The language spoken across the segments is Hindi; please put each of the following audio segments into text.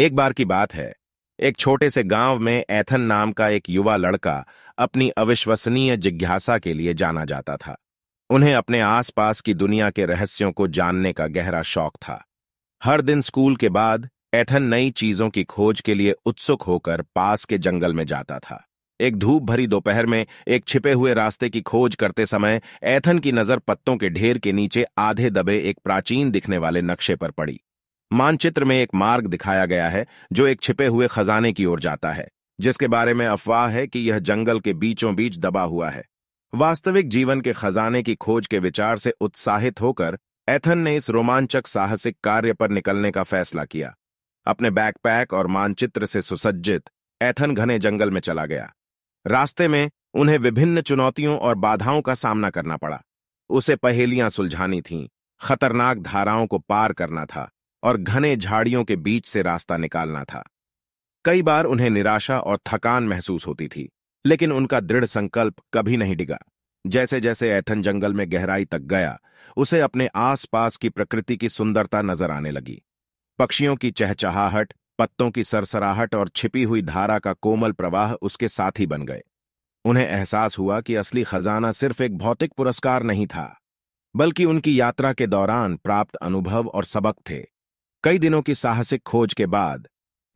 एक बार की बात है एक छोटे से गांव में एथन नाम का एक युवा लड़का अपनी अविश्वसनीय जिज्ञासा के लिए जाना जाता था उन्हें अपने आसपास की दुनिया के रहस्यों को जानने का गहरा शौक था हर दिन स्कूल के बाद एथन नई चीजों की खोज के लिए उत्सुक होकर पास के जंगल में जाता था एक धूप भरी दोपहर में एक छिपे हुए रास्ते की खोज करते समय एथन की नजर पत्तों के ढेर के नीचे आधे दबे एक प्राचीन दिखने वाले नक्शे पर पड़ी मानचित्र में एक मार्ग दिखाया गया है जो एक छिपे हुए खजाने की ओर जाता है जिसके बारे में अफवाह है कि यह जंगल के बीचों बीच दबा हुआ है वास्तविक जीवन के खजाने की खोज के विचार से उत्साहित होकर एथन ने इस रोमांचक साहसिक कार्य पर निकलने का फैसला किया अपने बैकपैक और मानचित्र से सुसज्जित एथन घने जंगल में चला गया रास्ते में उन्हें विभिन्न चुनौतियों और बाधाओं का सामना करना पड़ा उसे पहेलियां सुलझानी थीं खतरनाक धाराओं को पार करना था और घने झाड़ियों के बीच से रास्ता निकालना था कई बार उन्हें निराशा और थकान महसूस होती थी लेकिन उनका दृढ़ संकल्प कभी नहीं डिगा जैसे जैसे एथन जंगल में गहराई तक गया उसे अपने आसपास की प्रकृति की सुंदरता नजर आने लगी पक्षियों की चहचहाहट पत्तों की सरसराहट और छिपी हुई धारा का कोमल प्रवाह उसके साथ ही बन गए उन्हें एहसास हुआ कि असली खजाना सिर्फ एक भौतिक पुरस्कार नहीं था बल्कि उनकी यात्रा के दौरान प्राप्त अनुभव और सबक थे कई दिनों की साहसिक खोज के बाद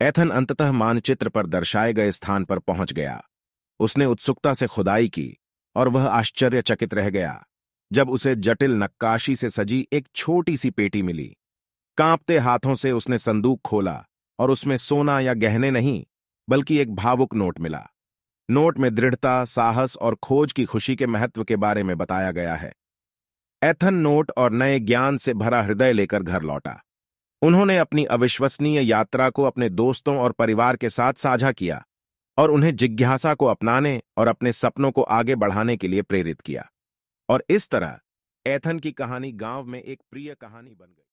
एथन अंततः मानचित्र पर दर्शाए गए स्थान पर पहुंच गया उसने उत्सुकता से खुदाई की और वह आश्चर्यचकित रह गया जब उसे जटिल नक्काशी से सजी एक छोटी सी पेटी मिली कांपते हाथों से उसने संदूक खोला और उसमें सोना या गहने नहीं बल्कि एक भावुक नोट मिला नोट में दृढ़ता साहस और खोज की खुशी के महत्व के बारे में बताया गया है एथन नोट और नए ज्ञान से भरा हृदय लेकर घर लौटा उन्होंने अपनी अविश्वसनीय यात्रा को अपने दोस्तों और परिवार के साथ साझा किया और उन्हें जिज्ञासा को अपनाने और अपने सपनों को आगे बढ़ाने के लिए प्रेरित किया और इस तरह एथन की कहानी गांव में एक प्रिय कहानी बन गई